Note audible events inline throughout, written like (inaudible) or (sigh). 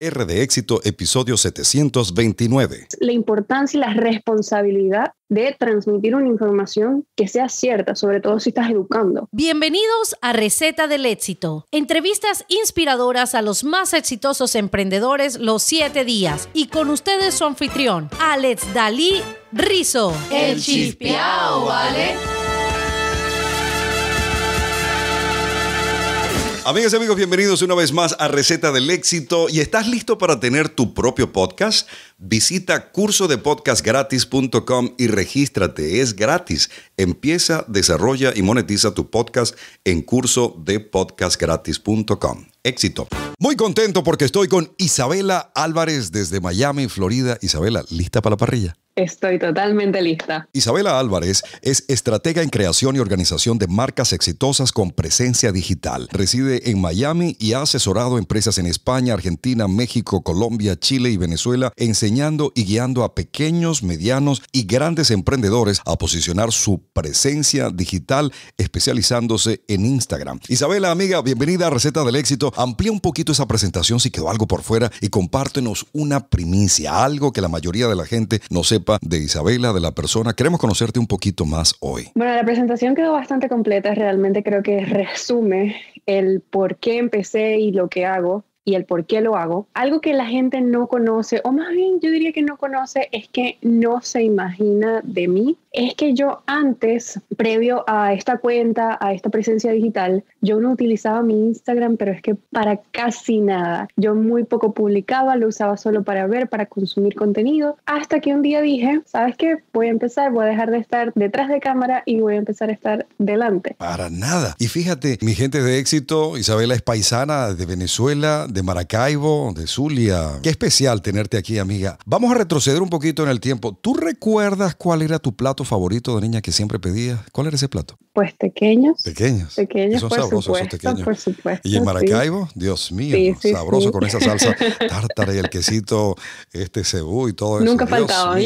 R de éxito, episodio 729. La importancia y la responsabilidad de transmitir una información que sea cierta, sobre todo si estás educando. Bienvenidos a Receta del Éxito. Entrevistas inspiradoras a los más exitosos emprendedores los siete días. Y con ustedes su anfitrión, Alex Dalí Rizo. El chispiao, vale. Amigas y amigos, bienvenidos una vez más a Receta del Éxito. ¿Y estás listo para tener tu propio podcast? Visita cursodepodcastgratis.com y regístrate. Es gratis. Empieza, desarrolla y monetiza tu podcast en cursodepodcastgratis.com. Éxito. Muy contento porque estoy con Isabela Álvarez desde Miami, Florida. Isabela, ¿lista para la parrilla? Estoy totalmente lista. Isabela Álvarez es estratega en creación y organización de marcas exitosas con presencia digital. Reside en Miami y ha asesorado empresas en España, Argentina, México, Colombia, Chile y Venezuela, enseñando y guiando a pequeños, medianos y grandes emprendedores a posicionar su presencia digital especializándose en Instagram. Isabela, amiga, bienvenida a Receta del Éxito. Amplía un poquito esa presentación si quedó algo por fuera y compártenos una primicia, algo que la mayoría de la gente no sepa de Isabela, de la persona. Queremos conocerte un poquito más hoy. Bueno, la presentación quedó bastante completa, realmente creo que resume el por qué empecé y lo que hago y el por qué lo hago. Algo que la gente no conoce, o más bien yo diría que no conoce, es que no se imagina de mí es que yo antes, previo a esta cuenta, a esta presencia digital, yo no utilizaba mi Instagram, pero es que para casi nada. Yo muy poco publicaba, lo usaba solo para ver, para consumir contenido, hasta que un día dije, ¿sabes qué? Voy a empezar, voy a dejar de estar detrás de cámara y voy a empezar a estar delante. Para nada. Y fíjate, mi gente de éxito, Isabela es paisana de Venezuela, de Maracaibo, de Zulia. Qué especial tenerte aquí, amiga. Vamos a retroceder un poquito en el tiempo. ¿Tú recuerdas cuál era tu plato favorito de niña que siempre pedía? ¿Cuál era ese plato? Pues pequeños. Pequeños. Pequeños, son por sabrosos supuesto, pequeños. Por y en Maracaibo, Dios mío, sabroso con esa salsa tártara y el quesito, este cebú y todo eso. Nunca faltaba.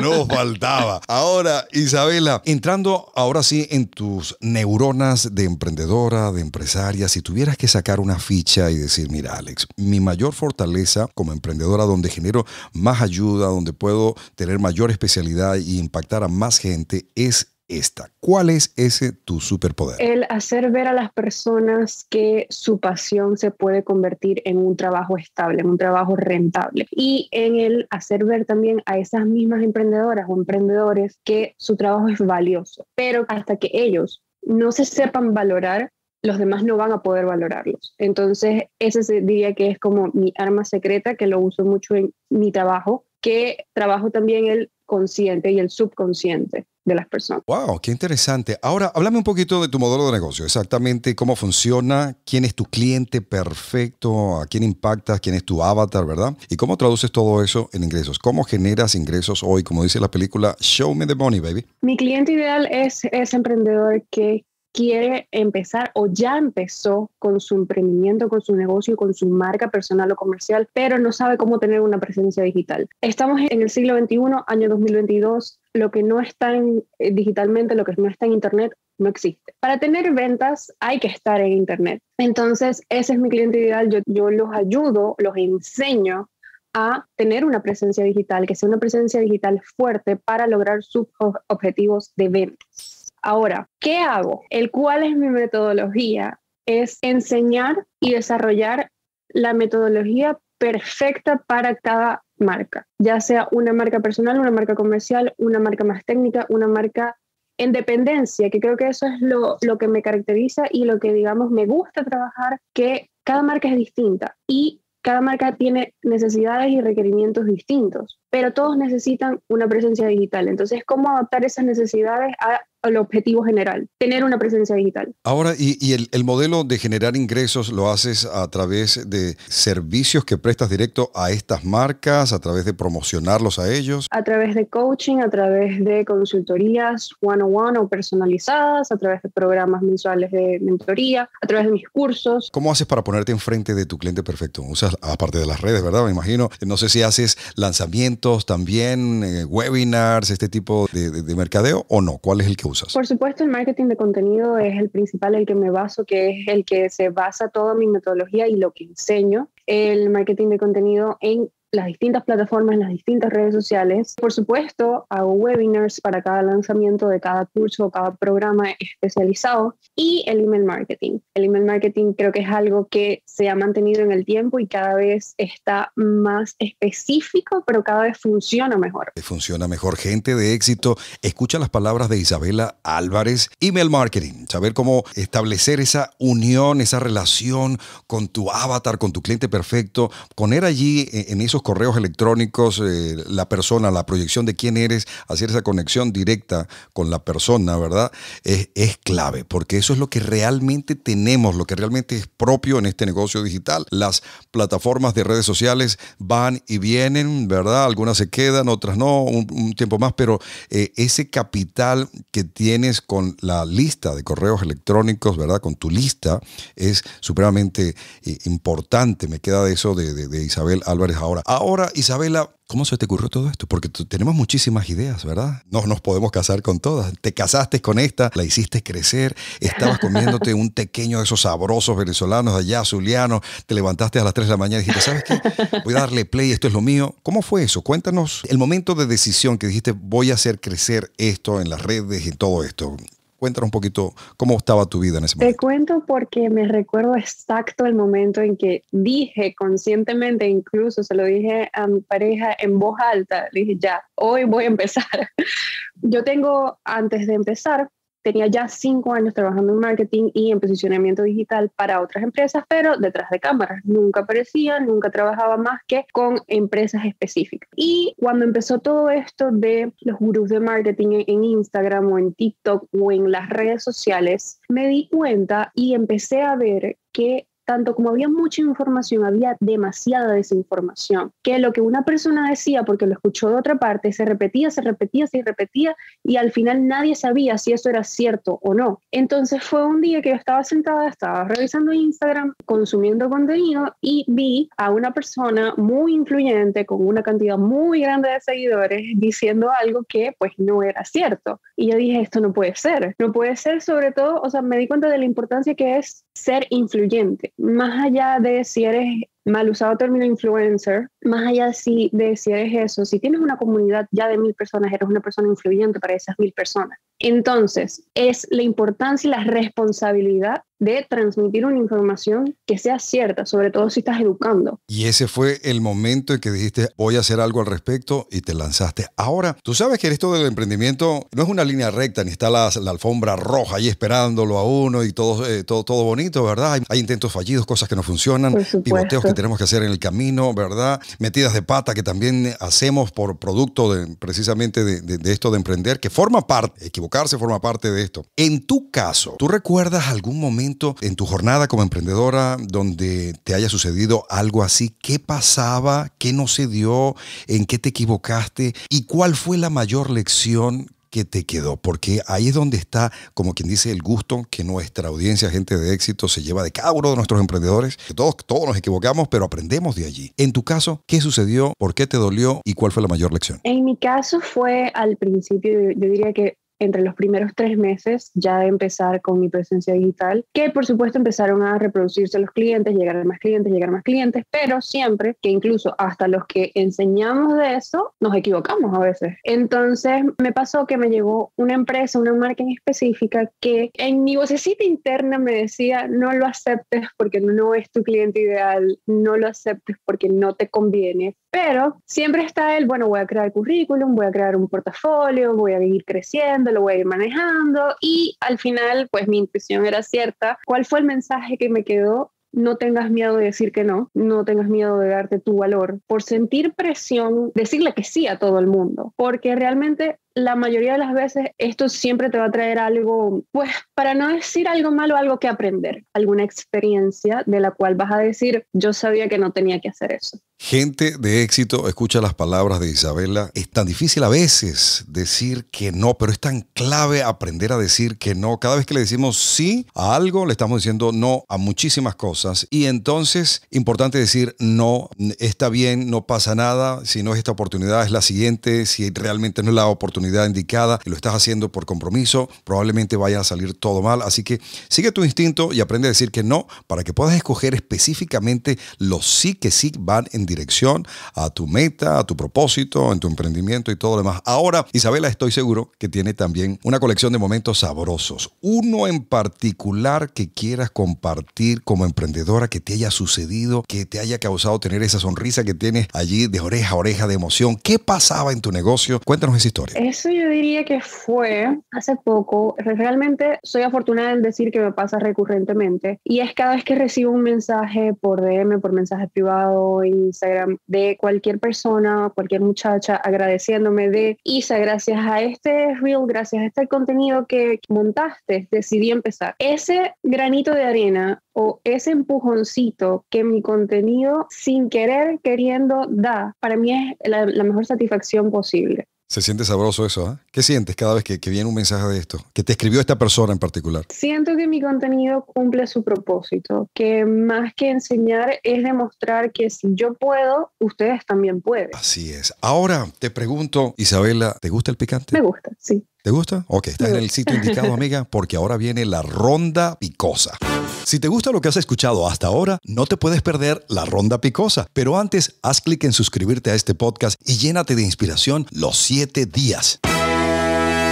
no faltaba. Ahora, Isabela, entrando ahora sí en tus neuronas de emprendedora, de empresaria, si tuvieras que sacar una ficha y decir, mira, Alex, mi mayor fortaleza como emprendedora, donde genero más ayuda, donde puedo tener mayor especialidad y impactar más gente es esta. ¿Cuál es ese tu superpoder? El hacer ver a las personas que su pasión se puede convertir en un trabajo estable, en un trabajo rentable. Y en el hacer ver también a esas mismas emprendedoras o emprendedores que su trabajo es valioso. Pero hasta que ellos no se sepan valorar, los demás no van a poder valorarlos. Entonces, ese diría que es como mi arma secreta, que lo uso mucho en mi trabajo, que trabajo también el consciente y el subconsciente de las personas. ¡Wow! ¡Qué interesante! Ahora, háblame un poquito de tu modelo de negocio, exactamente cómo funciona, quién es tu cliente perfecto, a quién impactas, quién es tu avatar, ¿verdad? Y cómo traduces todo eso en ingresos, cómo generas ingresos hoy, como dice la película Show Me the Money, baby. Mi cliente ideal es ese emprendedor que quiere empezar o ya empezó con su emprendimiento, con su negocio, con su marca personal o comercial, pero no sabe cómo tener una presencia digital. Estamos en el siglo XXI, año 2022, lo que no está eh, digitalmente, lo que no está en Internet, no existe. Para tener ventas hay que estar en Internet. Entonces, ese es mi cliente ideal. Yo, yo los ayudo, los enseño a tener una presencia digital, que sea una presencia digital fuerte para lograr sus objetivos de ventas. Ahora, ¿qué hago? El cuál es mi metodología es enseñar y desarrollar la metodología perfecta para cada marca, ya sea una marca personal, una marca comercial, una marca más técnica, una marca en dependencia, que creo que eso es lo, lo que me caracteriza y lo que, digamos, me gusta trabajar, que cada marca es distinta y cada marca tiene necesidades y requerimientos distintos, pero todos necesitan una presencia digital. Entonces, ¿cómo adaptar esas necesidades a el objetivo general, tener una presencia digital. Ahora, y, el, modelo de generar ingresos lo haces a través de servicios que prestas directo a estas marcas, a través de promocionarlos a ellos. A través de coaching, a través de consultorías one-on-one o personalizadas, a través de programas mensuales de mentoría, a través de mis cursos. ¿Cómo haces para ponerte enfrente de tu cliente perfecto? Usas, aparte de las redes, ¿verdad? Me imagino. No sé si haces lanzamientos también, eh, webinars, este tipo de, mercadeo o no. ¿Cuál es el que por supuesto, el marketing de contenido es el principal, el que me baso, que es el que se basa toda mi metodología y lo que enseño. El marketing de contenido en las distintas plataformas, las distintas redes sociales. Por supuesto, hago webinars para cada lanzamiento de cada curso o cada programa especializado y el email marketing. El email marketing creo que es algo que se ha mantenido en el tiempo y cada vez está más específico, pero cada vez funciona mejor. Eh, funciona mejor. Gente de éxito, escucha las palabras de Isabela Álvarez. Email marketing, saber cómo establecer esa unión, esa relación con tu avatar, con tu cliente perfecto, poner allí eh, en esos correos electrónicos, eh, la persona, la proyección de quién eres, hacer esa conexión directa con la persona, ¿verdad? Es, clave, porque eso es lo que realmente tenemos, lo que realmente es propio en este negocio digital. Las plataformas de redes sociales van y vienen, ¿verdad? Algunas se quedan, otras no, un, tiempo más, pero eh, ese capital que tienes con la lista de correos electrónicos, ¿verdad? Con tu lista es supremamente eh, importante. Me queda de eso de Isabel Álvarez ahora. Ahora, Isabela, ¿cómo se te ocurrió todo esto? Porque tenemos muchísimas ideas, ¿verdad? No nos podemos casar con todas. Te casaste con esta, la hiciste crecer, estabas comiéndote un pequeño de esos sabrosos venezolanos allá, Zuliano, te levantaste a las 3 de la mañana y dijiste, ¿sabes qué? Voy a darle play, esto es lo mío. ¿Cómo fue eso? Cuéntanos el momento de decisión que dijiste, voy a hacer crecer esto en las redes y todo esto. Cuéntanos un poquito cómo estaba tu vida en ese momento. Te cuento porque me recuerdo exacto el momento en que dije conscientemente, incluso se lo dije a mi pareja en voz alta, dije, ya, hoy voy a empezar. (laughs) Yo tengo, antes de empezar, tenía ya cinco años trabajando en marketing y en posicionamiento digital para otras empresas, pero detrás de cámaras. Nunca aparecía, nunca trabajaba más que con empresas específicas. Y cuando empezó todo esto de los gurús de marketing en Instagram o en TikTok o en las redes sociales, me di cuenta y empecé a ver que tanto como había mucha información, había demasiada desinformación, que lo que una persona decía porque lo escuchó de otra parte se repetía, se repetía, se repetía y al final nadie sabía si eso era cierto o no. Entonces fue un día que yo estaba sentada, estaba revisando Instagram, consumiendo contenido y vi a una persona muy influyente con una cantidad muy grande de seguidores diciendo algo que pues no era cierto. Y yo dije, esto no puede ser, no puede ser sobre todo, o sea, me di cuenta de la importancia que es ser influyente más allá de si eres mal usado término influencer, más allá de si, de si eres eso, si tienes una comunidad ya de mil personas, eres una persona influyente para esas mil personas. Entonces, es la importancia y la responsabilidad de transmitir una información que sea cierta, sobre todo si estás educando. Y ese fue el momento en que dijiste, voy a hacer algo al respecto y te lanzaste. Ahora, tú sabes que esto del emprendimiento no es una línea recta, ni está la, alfombra roja ahí esperándolo a uno y todo, eh, todo, todo bonito, ¿verdad? Hay, intentos fallidos, cosas que no funcionan, pivoteos que tenemos que hacer en el camino, ¿verdad? Metidas de pata que también hacemos por producto de, precisamente de, esto de emprender, que forma parte, se forma parte de esto. En tu caso, ¿tú recuerdas algún momento en tu jornada como emprendedora donde te haya sucedido algo así? ¿Qué pasaba? ¿Qué no se dio? ¿En qué te equivocaste? ¿Y cuál fue la mayor lección que te quedó, porque ahí es donde está, como quien dice, el gusto que nuestra audiencia, gente de éxito, se lleva de cada uno de nuestros emprendedores. todos, nos equivocamos, pero aprendemos de allí. En tu caso, ¿qué sucedió? ¿Por qué te dolió? ¿Y cuál fue la mayor lección? En mi caso fue al principio, yo diría que entre los primeros tres meses ya de empezar con mi presencia digital, que por supuesto empezaron a reproducirse los clientes, llegar a más clientes, llegar a más clientes, pero siempre que incluso hasta los que enseñamos de eso nos equivocamos a veces. Entonces me pasó que me llegó una empresa, una marca en específica que en mi vocecita interna me decía no lo aceptes porque no es tu cliente ideal, no lo aceptes porque no te conviene, pero siempre está el, bueno, voy a crear currículum, voy a crear un portafolio, voy a ir creciendo lo voy a ir manejando y al final pues mi intuición era cierta. ¿Cuál fue el mensaje que me quedó? no tengas miedo de decir que no, no tengas miedo de darte tu valor, por sentir presión, decirle que sí a todo el mundo, porque realmente la mayoría de las veces esto siempre te va a traer algo, pues para no decir algo malo, algo que aprender, alguna experiencia de la cual vas a decir, yo sabía que no tenía que hacer eso. Gente de éxito, escucha las palabras de Isabela. Es tan difícil a veces decir que no, pero es tan clave aprender a decir que no. Cada vez que le decimos sí a algo, le estamos diciendo no a muchísimas cosas. Y entonces, importante decir no, está bien, no pasa nada. Si no es esta oportunidad, es la siguiente. Si realmente no es la oportunidad indicada y lo estás haciendo por compromiso, probablemente vaya a salir todo mal. Así que sigue tu instinto y aprende a decir que no para que puedas escoger específicamente los sí que sí van en dirección dirección, a tu meta, a tu propósito, en tu emprendimiento y todo lo demás. Ahora, Isabela, estoy seguro que tiene también una colección de momentos sabrosos. Uno en particular que quieras compartir como emprendedora, que te haya sucedido, que te haya causado tener esa sonrisa que tienes allí de oreja a oreja de emoción. ¿Qué pasaba en tu negocio? Cuéntanos esa historia. Eso yo diría que fue hace poco. Realmente soy afortunada en decir que me pasa recurrentemente. Y es cada vez que recibo un mensaje por DM, por mensaje privado y Instagram de cualquier persona, cualquier muchacha agradeciéndome de Isa, gracias a este reel, gracias a este contenido que montaste, decidí empezar. Ese granito de arena o ese empujoncito que mi contenido sin querer, queriendo da, para mí es la mejor satisfacción posible. Se siente sabroso eso, ¿eh? ¿Qué sientes cada vez que, viene un mensaje de esto? Que te escribió esta persona en particular. Siento que mi contenido cumple su propósito, que más que enseñar es demostrar que si yo puedo, ustedes también pueden. Así es. Ahora te pregunto, Isabela, ¿te gusta el picante? Me gusta, sí. ¿Te gusta? Ok, está en el sitio indicado, (laughs) amiga, porque ahora viene la ronda picosa. Si te gusta lo que has escuchado hasta ahora, no te puedes perder la ronda picosa. Pero antes, haz clic en suscribirte a este podcast y llénate de inspiración los 7 días.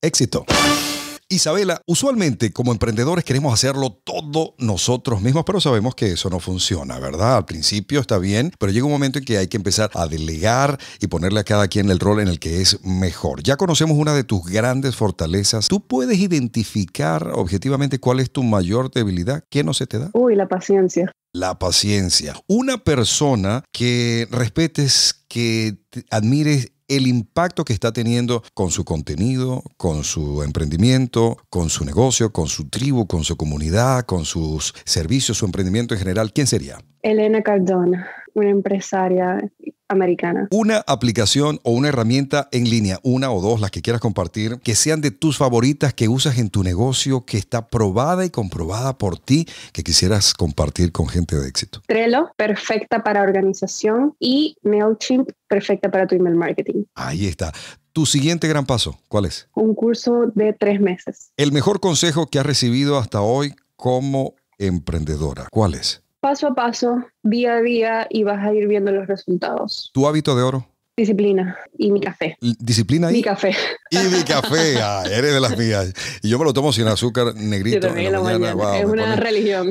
éxito. Isabela, usualmente como emprendedores queremos hacerlo todo nosotros mismos, pero sabemos que eso no funciona, ¿verdad? Al principio está bien, pero llega un momento en que hay que empezar a delegar y ponerle a cada quien el rol en el que es mejor. Ya conocemos una de tus grandes fortalezas. ¿Tú puedes identificar objetivamente cuál es tu mayor debilidad? ¿Qué no se te da? Uy, la paciencia. La paciencia. Una persona que respetes, que admires el impacto que está teniendo con su contenido, con su emprendimiento, con su negocio, con su tribu, con su comunidad, con sus servicios, su emprendimiento en general, ¿quién sería? Elena Cardona, una empresaria americana. Una aplicación o una herramienta en línea, una o dos, las que quieras compartir, que sean de tus favoritas, que usas en tu negocio, que está probada y comprobada por ti, que quisieras compartir con gente de éxito. Trello, perfecta para organización y MailChimp, perfecta para tu email marketing. Ahí está. Tu siguiente gran paso, ¿cuál es? Un curso de tres meses. El mejor consejo que has recibido hasta hoy como emprendedora, ¿cuál es? paso a paso, día a día y vas a ir viendo los resultados. ¿Tu hábito de oro? Disciplina y mi café. ¿Disciplina y? Mi café. Y mi café. Ah, eres de las mías. Y yo me lo tomo sin azúcar negrito. Yo en la, mañana. es una religión.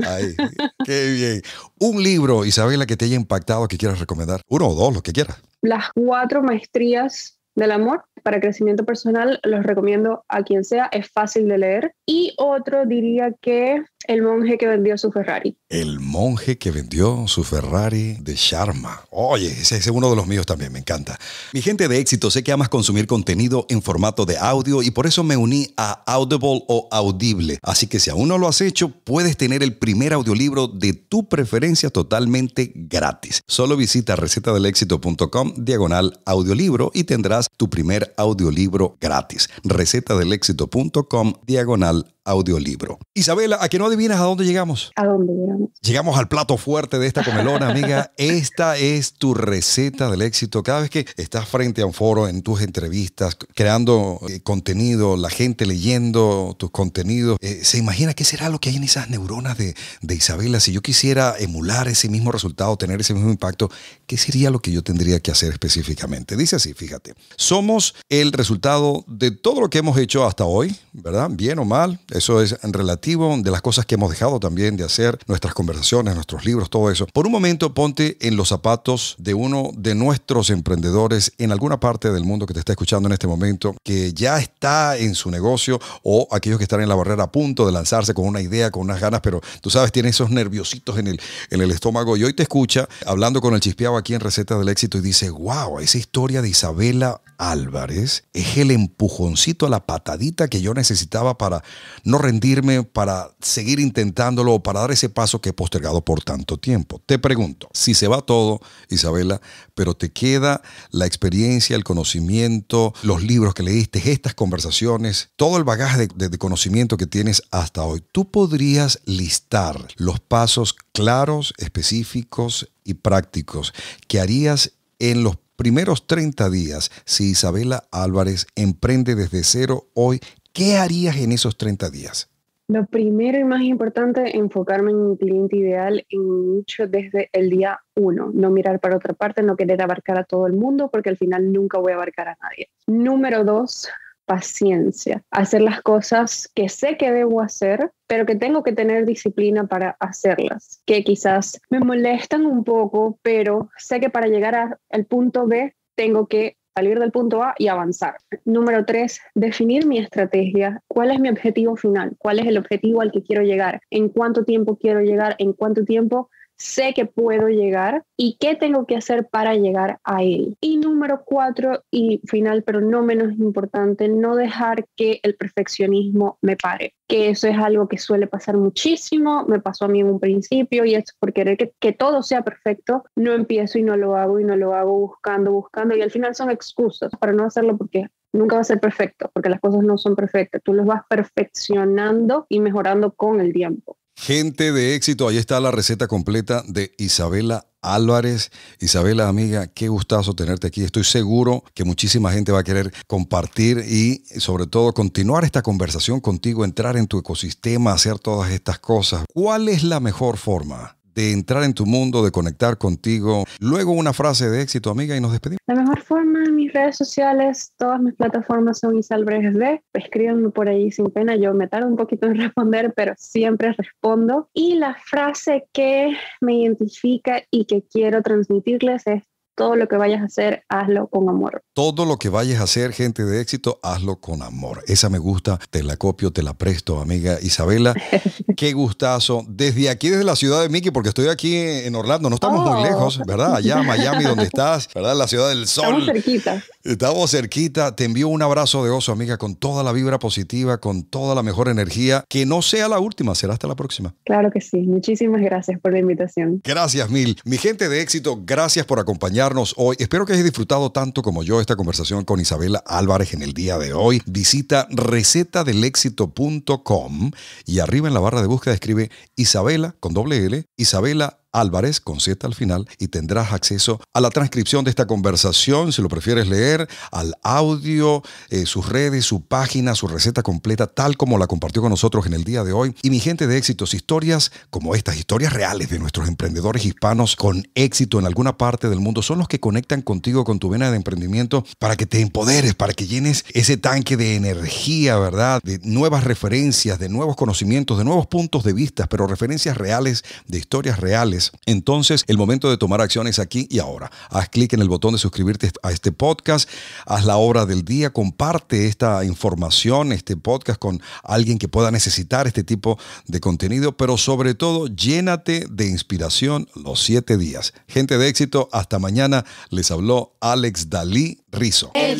Qué bien. Un libro, Isabela, que te haya impactado, que quieras recomendar. Uno o dos, lo que quieras. Las cuatro maestrías del amor para crecimiento personal, los recomiendo a quien sea, es fácil de leer. Y otro diría que el monje que vendió su Ferrari. El monje que vendió su Ferrari de Sharma. Oye, ese es uno de los míos también, me encanta. Mi gente de éxito, sé que amas consumir contenido en formato de audio y por eso me uní a Audible o Audible. Así que si aún no lo has hecho, puedes tener el primer audiolibro de tu preferencia totalmente gratis. Solo visita recetadelexito.com diagonal audiolibro y tendrás tu primer audiolibro gratis. recetadelexito.com diagonal audiolibro. Isabela, a que no adivinas a dónde llegamos. ¿A dónde llegamos? Llegamos al plato fuerte de esta comelona, amiga. (laughs) Esta es tu receta del éxito. Cada vez que estás frente a un foro, en tus entrevistas, creando eh, contenido, la gente leyendo tus contenidos, eh, ¿se imagina qué será lo que hay en esas neuronas de, de Isabela? Si yo quisiera emular ese mismo resultado, tener ese mismo impacto, ¿qué sería lo que yo tendría que hacer específicamente? Dice así, fíjate. Somos el resultado de todo lo que hemos hecho hasta hoy, ¿verdad? Bien o mal, eso es relativo de las cosas que hemos dejado también de hacer, nuestras conversaciones, nuestros libros, todo eso. Por un momento, ponte en los zapatos de uno de nuestros emprendedores en alguna parte del mundo que te está escuchando en este momento, que ya está en su negocio o aquellos que están en la barrera a punto de lanzarse con una idea, con unas ganas, pero tú sabes, tiene esos nerviositos en el, en el estómago y hoy te escucha hablando con el chispeado aquí en Recetas del Éxito y dice, wow, esa historia de Isabela Álvarez es el empujoncito la patadita que yo necesitaba para no rendirme, para seguir intentándolo o para dar ese paso que he postergado por tanto tiempo. Te pregunto, si se va todo, Isabela, pero te queda la experiencia, el conocimiento, los libros que leíste, estas conversaciones, todo el bagaje de, conocimiento que tienes hasta hoy, ¿tú podrías listar los pasos claros, específicos y prácticos que harías en los primeros 30 días si Isabela Álvarez emprende desde cero hoy ¿Qué harías en esos 30 días? Lo primero y más importante, enfocarme en mi cliente ideal, en desde el día uno. No mirar para otra parte, no querer abarcar a todo el mundo, porque al final nunca voy a abarcar a nadie. Número dos, paciencia. Hacer las cosas que sé que debo hacer, pero que tengo que tener disciplina para hacerlas. Que quizás me molestan un poco, pero sé que para llegar al punto B tengo que salir del punto A y avanzar. Número tres, definir mi estrategia. ¿Cuál es mi objetivo final? ¿Cuál es el objetivo al que quiero llegar? ¿En cuánto tiempo quiero llegar? ¿En cuánto tiempo sé que puedo llegar y qué tengo que hacer para llegar a él. Y número cuatro, y final, pero no menos importante, no dejar que el perfeccionismo me pare, que eso es algo que suele pasar muchísimo, me pasó a mí en un principio y es por querer que, todo sea perfecto, no empiezo y no lo hago y no lo hago buscando, buscando y al final son excusas para no hacerlo porque nunca va a ser perfecto, porque las cosas no son perfectas, tú las vas perfeccionando y mejorando con el tiempo. Gente de éxito, ahí está la receta completa de Isabela Álvarez. Isabela, amiga, qué gustazo tenerte aquí. Estoy seguro que muchísima gente va a querer compartir y sobre todo continuar esta conversación contigo, entrar en tu ecosistema, hacer todas estas cosas. ¿Cuál es la mejor forma? de entrar en tu mundo, de conectar contigo. Luego una frase de éxito, amiga, y nos despedimos. La mejor forma en mis redes sociales, todas mis plataformas son Isalbrejes Escríbanme por ahí sin pena, yo me tardo un poquito en (laughs) responder, pero siempre respondo. Y la frase que me identifica y que quiero transmitirles es todo lo que vayas a hacer, hazlo con amor. Todo lo que vayas a hacer, gente de éxito, hazlo con amor. Esa me gusta, te la copio, te la presto, amiga Isabela. (laughs) Qué gustazo. Desde aquí, desde la ciudad de Mickey, porque estoy aquí en Orlando, no estamos muy oh. lejos, ¿verdad? Allá, Miami, donde estás, ¿verdad? La ciudad del sol. Estamos cerquita. Estamos cerquita. Te envío un abrazo de oso, amiga, con toda la vibra positiva, con toda la mejor energía. Que no sea la última, será hasta la próxima. Claro que sí. Muchísimas gracias por la invitación. Gracias mil. Mi gente de éxito, gracias por acompañarnos hoy. Espero que hayas disfrutado tanto como yo esta conversación con Isabela Álvarez en el día de hoy. Visita recetadelexito.com y arriba en la barra de búsqueda escribe Isabela con doble L, Isabela Álvarez, con Z al final, y tendrás acceso a la transcripción de esta conversación, si lo prefieres leer, al audio, eh, sus redes, su página, su receta completa, tal como la compartió con nosotros en el día de hoy. Y mi gente de éxitos, historias como estas, historias reales de nuestros emprendedores hispanos con éxito en alguna parte del mundo, son los que conectan contigo con tu vena de emprendimiento para que te empoderes, para que llenes ese tanque de energía, ¿verdad? De nuevas referencias, de nuevos conocimientos, de nuevos puntos de vista, pero referencias reales, de historias reales entonces, el momento de tomar acciones aquí y ahora. Haz clic en el botón de suscribirte a este podcast, haz la hora del día, comparte esta información, este podcast con alguien que pueda necesitar este tipo de contenido, pero sobre todo llénate de inspiración los siete días. Gente de éxito, hasta mañana. Les habló Alex Dalí Rizo. El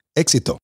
Éxito.